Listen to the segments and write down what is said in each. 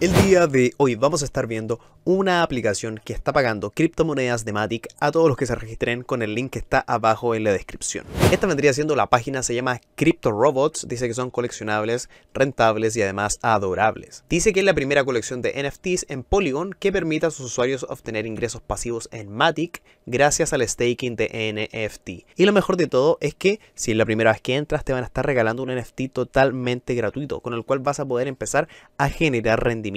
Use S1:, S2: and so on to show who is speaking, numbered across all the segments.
S1: El día de hoy vamos a estar viendo una aplicación que está pagando criptomonedas de Matic a todos los que se registren con el link que está abajo en la descripción. Esta vendría siendo la página, se llama Crypto Robots, dice que son coleccionables, rentables y además adorables. Dice que es la primera colección de NFTs en Polygon que permite a sus usuarios obtener ingresos pasivos en Matic gracias al staking de NFT. Y lo mejor de todo es que si es la primera vez que entras te van a estar regalando un NFT totalmente gratuito con el cual vas a poder empezar a generar rendimiento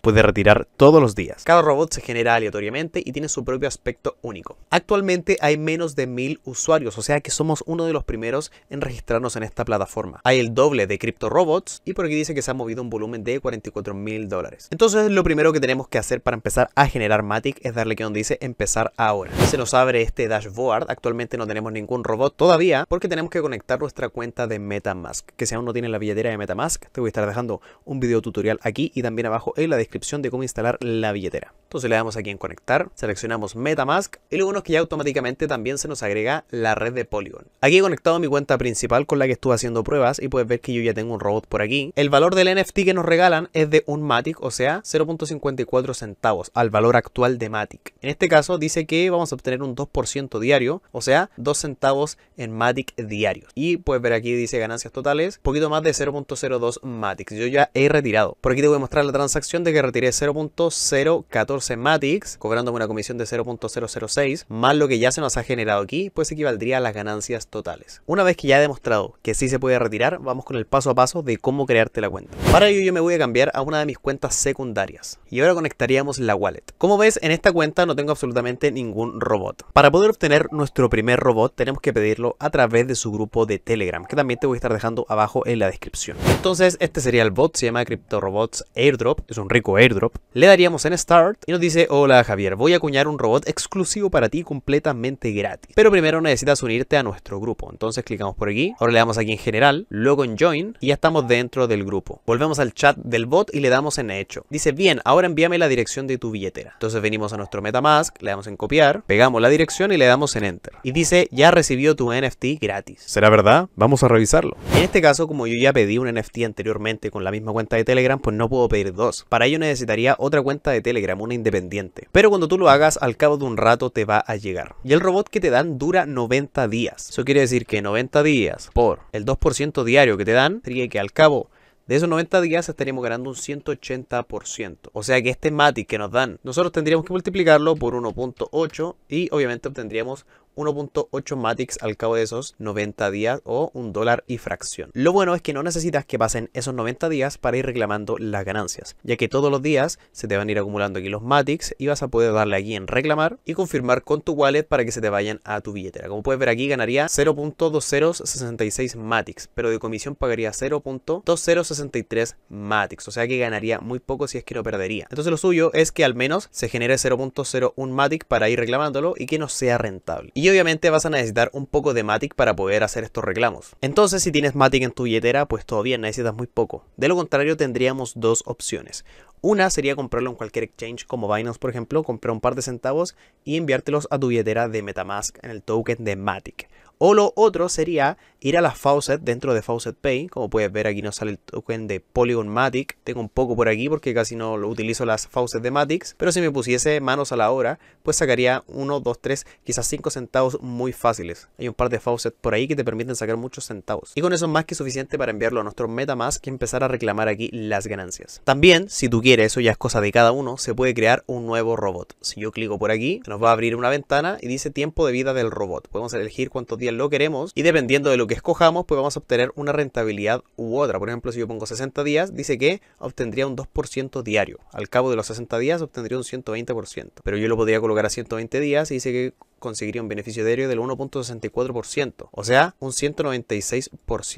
S1: Puede retirar todos los días. Cada robot se genera aleatoriamente y tiene su propio aspecto único. Actualmente hay menos de mil usuarios, o sea que somos uno de los primeros en registrarnos en esta plataforma. Hay el doble de cripto robots y por aquí dice que se ha movido un volumen de 44 mil dólares. Entonces lo primero que tenemos que hacer para empezar a generar Matic es darle que donde dice empezar ahora. Se nos abre este dashboard, actualmente no tenemos ningún robot todavía porque tenemos que conectar nuestra cuenta de MetaMask, que si aún no tiene la billetera de MetaMask, te voy a estar dejando un video tutorial aquí y también abajo en la descripción de cómo instalar la billetera. Entonces le damos aquí en conectar, seleccionamos MetaMask y luego bueno que ya automáticamente también se nos agrega la red de Polygon. Aquí he conectado mi cuenta principal con la que estuve haciendo pruebas y puedes ver que yo ya tengo un robot por aquí. El valor del NFT que nos regalan es de un Matic, o sea, 0.54 centavos al valor actual de Matic. En este caso dice que vamos a obtener un 2% diario, o sea, 2 centavos en Matic diarios. Y puedes ver aquí dice ganancias totales, poquito más de 0.02 Matic. Yo ya he retirado. Por aquí te voy a mostrar la transacción transacción de que retiré 0.014 Matix, cobrándome una comisión de 0.006, más lo que ya se nos ha generado aquí, pues equivaldría a las ganancias totales. Una vez que ya he demostrado que sí se puede retirar, vamos con el paso a paso de cómo crearte la cuenta. Para ello yo me voy a cambiar a una de mis cuentas secundarias. Y ahora conectaríamos la wallet. Como ves, en esta cuenta no tengo absolutamente ningún robot. Para poder obtener nuestro primer robot, tenemos que pedirlo a través de su grupo de Telegram, que también te voy a estar dejando abajo en la descripción. Entonces, este sería el bot, se llama crypto robots Airdrop es un rico airdrop, le daríamos en Start y nos dice, hola Javier, voy a acuñar un robot exclusivo para ti completamente gratis. Pero primero necesitas unirte a nuestro grupo, entonces clicamos por aquí, ahora le damos aquí en general, luego en Join y ya estamos dentro del grupo. Volvemos al chat del bot y le damos en Hecho. Dice, bien, ahora envíame la dirección de tu billetera. Entonces venimos a nuestro Metamask, le damos en copiar, pegamos la dirección y le damos en Enter. Y dice, ya recibió tu NFT gratis. ¿Será verdad? Vamos a revisarlo. En este caso, como yo ya pedí un NFT anteriormente con la misma cuenta de Telegram, pues no puedo pedir dos para ello necesitaría otra cuenta de Telegram, una independiente. Pero cuando tú lo hagas, al cabo de un rato te va a llegar. Y el robot que te dan dura 90 días. Eso quiere decir que 90 días por el 2% diario que te dan, sería que al cabo de esos 90 días estaríamos ganando un 180%. O sea que este Matic que nos dan, nosotros tendríamos que multiplicarlo por 1.8 y obviamente obtendríamos 1.8 MATICS al cabo de esos 90 días o un dólar y fracción. Lo bueno es que no necesitas que pasen esos 90 días para ir reclamando las ganancias, ya que todos los días se te van a ir acumulando aquí los MATICS y vas a poder darle aquí en reclamar y confirmar con tu wallet para que se te vayan a tu billetera. Como puedes ver aquí ganaría 0.2066 MATICS, pero de comisión pagaría 0.2063 MATICS, o sea que ganaría muy poco si es que no perdería. Entonces lo suyo es que al menos se genere 0.01 matic para ir reclamándolo y que no sea rentable y obviamente vas a necesitar un poco de Matic para poder hacer estos reclamos. Entonces si tienes Matic en tu billetera pues todavía necesitas muy poco, de lo contrario tendríamos dos opciones. Una sería comprarlo en cualquier exchange como Binance por ejemplo, comprar un par de centavos y enviártelos a tu billetera de Metamask en el token de Matic. O lo otro sería ir a las faucet dentro de Faucet Pay. Como puedes ver aquí nos sale el token de Polygon Matic. Tengo un poco por aquí porque casi no lo utilizo las faucet de Matic, Pero si me pusiese manos a la obra, pues sacaría 1, 2, 3, quizás 5 centavos muy fáciles. Hay un par de faucet por ahí que te permiten sacar muchos centavos. Y con eso es más que suficiente para enviarlo a nuestro MetaMask que empezar a reclamar aquí las ganancias. También, si tú quieres, eso ya es cosa de cada uno, se puede crear un nuevo robot. Si yo clico por aquí, nos va a abrir una ventana y dice tiempo de vida del robot. Podemos elegir cuánto tiempo lo queremos y dependiendo de lo que escojamos pues vamos a obtener una rentabilidad u otra. Por ejemplo, si yo pongo 60 días, dice que obtendría un 2% diario. Al cabo de los 60 días obtendría un 120%, pero yo lo podría colocar a 120 días y dice que conseguiría un beneficio diario del 1.64%, o sea, un 196%.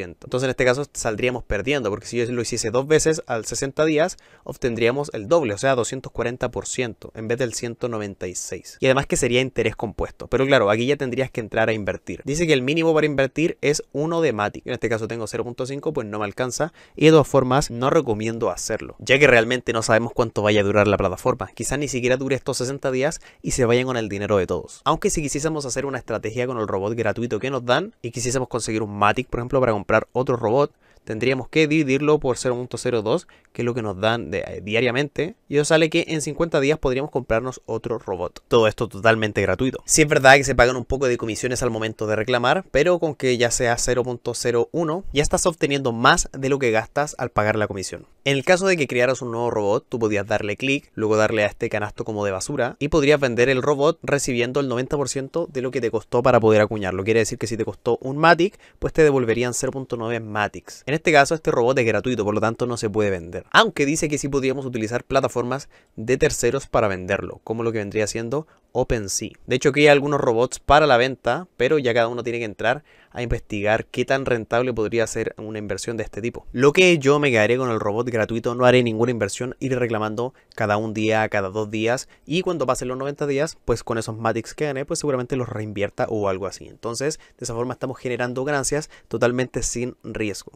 S1: Entonces en este caso saldríamos perdiendo, porque si yo lo hiciese dos veces al 60 días, obtendríamos el doble, o sea, 240%, en vez del 196. Y además que sería interés compuesto. Pero claro, aquí ya tendrías que entrar a invertir. Dice que el mínimo para invertir es uno de Matic. En este caso tengo 0.5, pues no me alcanza. Y de todas formas, no recomiendo hacerlo, ya que realmente no sabemos cuánto vaya a durar la plataforma. Quizás ni siquiera dure estos 60 días y se vayan con el dinero de todos. Aunque si quisiésemos hacer una estrategia con el robot gratuito que nos dan y quisiésemos conseguir un Matic, por ejemplo, para comprar otro robot, tendríamos que dividirlo por 0.02, que es lo que nos dan eh, diariamente, y eso sale que en 50 días podríamos comprarnos otro robot. Todo esto totalmente gratuito. Si es verdad que se pagan un poco de comisiones al momento de reclamar, pero con que ya sea 0.01 ya estás obteniendo más de lo que gastas al pagar la comisión. En el caso de que crearas un nuevo robot, tú podías darle clic, luego darle a este canasto como de basura y podrías vender el robot recibiendo el 90% de lo que te costó para poder acuñarlo. Quiere decir que si te costó un Matic, pues te devolverían 0.9 Matics. En este caso, este robot es gratuito, por lo tanto no se puede vender. Aunque dice que sí podríamos utilizar plataformas de terceros para venderlo, como lo que vendría siendo OpenSea. De hecho, aquí hay algunos robots para la venta, pero ya cada uno tiene que entrar a investigar qué tan rentable podría ser una inversión de este tipo. Lo que yo me quedaré con el robot gratuito, no haré ninguna inversión, ir reclamando cada un día, cada dos días, y cuando pasen los 90 días, pues con esos Matics que gané, pues seguramente los reinvierta o algo así. Entonces, de esa forma estamos generando ganancias totalmente sin riesgo.